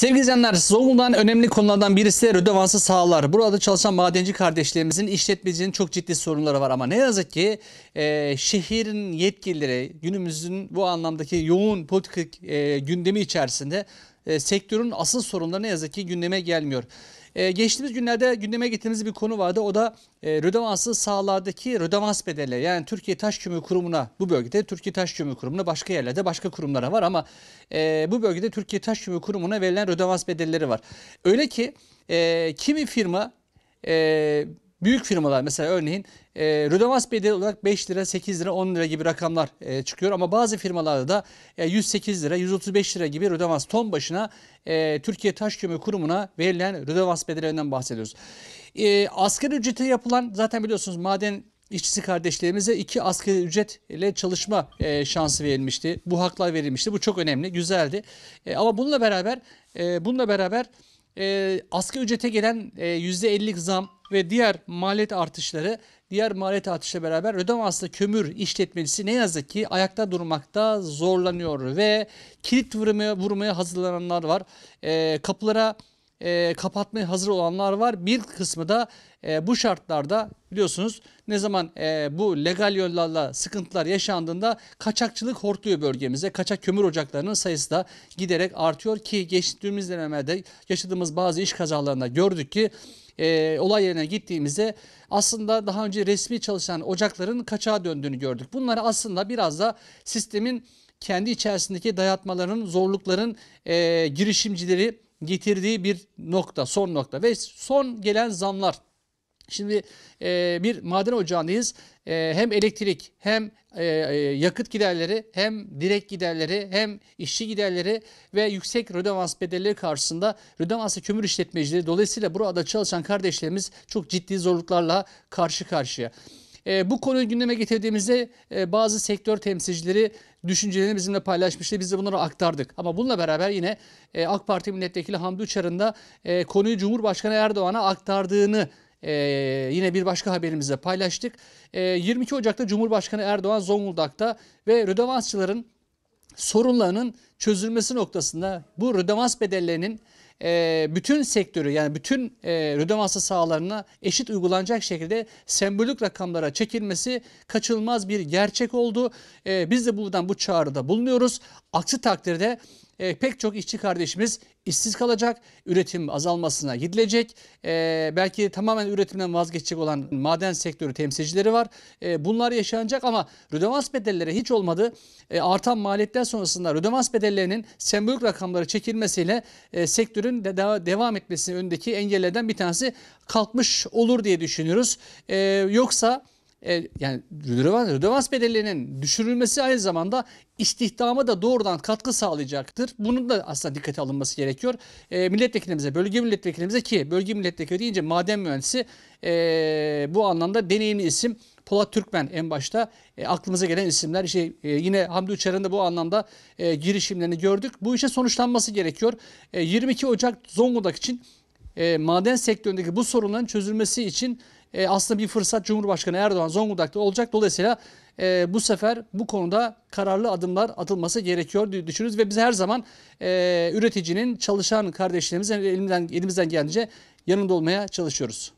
Sevgili izleyenler, Zonguldak'ın önemli konulardan birisi de rödevansı sağlar. Burada çalışan madenci kardeşlerimizin işletmecinin çok ciddi sorunları var ama ne yazık ki e, şehrin yetkilileri günümüzün bu anlamdaki yoğun politik e, gündemi içerisinde e, sektörün asıl sorunları ne yazık ki gündeme gelmiyor. E, geçtiğimiz günlerde gündeme getirdiğimiz bir konu vardı. O da e, Rödevans'ı sahalardaki Rödevans bedeli yani Türkiye Taş Kömürü Kurumu'na bu bölgede Türkiye Taş Kömürü Kurumu'na başka yerlerde başka kurumlara var ama e, bu bölgede Türkiye Taş Kömürü Kurumu'na verilen Rödevans bedelleri var. Öyle ki e, kimi firma e, büyük firmalar mesela örneğin e, Rödevans bedeli olarak 5 lira, 8 lira, 10 lira gibi rakamlar e, çıkıyor. Ama bazı firmalarda da e, 108 lira, 135 lira gibi Rödevans ton başına e, Türkiye Taş Kömür Kurumu'na verilen Rödevans bedelerinden bahsediyoruz. E, asgari ücrete yapılan zaten biliyorsunuz maden işçisi kardeşlerimize iki asgari ücretle çalışma e, şansı verilmişti. Bu haklar verilmişti. Bu çok önemli, güzeldi. E, ama bununla beraber e, bununla beraber e, asgari ücrete gelen e, %50'lik zam ve diğer maliyet artışları, diğer maliyet artışla beraber Rödemanslı kömür işletmecisi ne yazık ki ayakta durmakta zorlanıyor ve kilit vurmaya, vurmaya hazırlananlar var. E, kapılara e, kapatmaya hazır olanlar var. Bir kısmı da e, bu şartlarda biliyorsunuz ne zaman e, bu legal yollarla sıkıntılar yaşandığında kaçakçılık hortluyor bölgemize. Kaçak kömür ocaklarının sayısı da giderek artıyor ki geçtiğimiz dönemlerde yaşadığımız bazı iş kazalarında gördük ki e, olay yerine gittiğimizde aslında daha önce resmi çalışan ocakların kaçağa döndüğünü gördük. Bunları aslında biraz da sistemin kendi içerisindeki dayatmaların, zorlukların e, girişimcileri getirdiği bir nokta, son nokta ve son gelen zamlar. Şimdi e, bir maden ocağındayız. E, hem elektrik hem e, e yakıt giderleri hem direk giderleri hem işçi giderleri ve yüksek rödevans bedelleri karşısında rödevanslı kömür işletmecileri dolayısıyla burada çalışan kardeşlerimiz çok ciddi zorluklarla karşı karşıya. E, bu konuyu gündeme getirdiğimizde e, bazı sektör temsilcileri düşüncelerini bizimle paylaşmıştı. Biz de bunları aktardık. Ama bununla beraber yine e, AK Parti milletvekili Hamdi Uçar'ın da e, konuyu Cumhurbaşkanı Erdoğan'a aktardığını e, yine bir başka haberimizde paylaştık. E, 22 Ocak'ta Cumhurbaşkanı Erdoğan Zonguldak'ta ve Rödevansçıların sorunlarının çözülmesi noktasında bu rödevans bedellerinin e, bütün sektörü yani bütün e, rödevansı sahalarına eşit uygulanacak şekilde sembolik rakamlara çekilmesi kaçınılmaz bir gerçek oldu. E, biz de buradan bu çağrıda bulunuyoruz. Aksi takdirde e, pek çok işçi kardeşimiz işsiz kalacak, üretim azalmasına gidilecek. E, belki tamamen üretimden vazgeçecek olan maden sektörü temsilcileri var. E, bunlar yaşanacak ama rödemans bedelleri hiç olmadı. E, artan maliyetler sonrasında rödemans bedellerinin sembolik rakamları çekilmesiyle e, sektörün sektörün de daha devam etmesinin önündeki engellerden bir tanesi kalkmış olur diye düşünüyoruz. Ee, yoksa e, yani rödevans, bedellerinin düşürülmesi aynı zamanda istihdama da doğrudan katkı sağlayacaktır. Bunun da aslında dikkate alınması gerekiyor. E, milletvekilimize, bölge milletvekilimize ki bölge milletvekili deyince maden mühendisi e, bu anlamda deneyimli isim Polat Türkmen en başta e, aklımıza gelen isimler. İşte, e, yine Hamdi Uçar'ın da bu anlamda e, girişimlerini gördük. Bu işe sonuçlanması gerekiyor. E, 22 Ocak Zonguldak için e, maden sektöründeki bu sorunların çözülmesi için e, aslında bir fırsat Cumhurbaşkanı Erdoğan Zonguldak'ta olacak. Dolayısıyla e, bu sefer bu konuda kararlı adımlar atılması gerekiyor düşünürüz ve biz her zaman e, üreticinin, çalışan kardeşlerimizin elimizden, elimizden gelince yanında olmaya çalışıyoruz.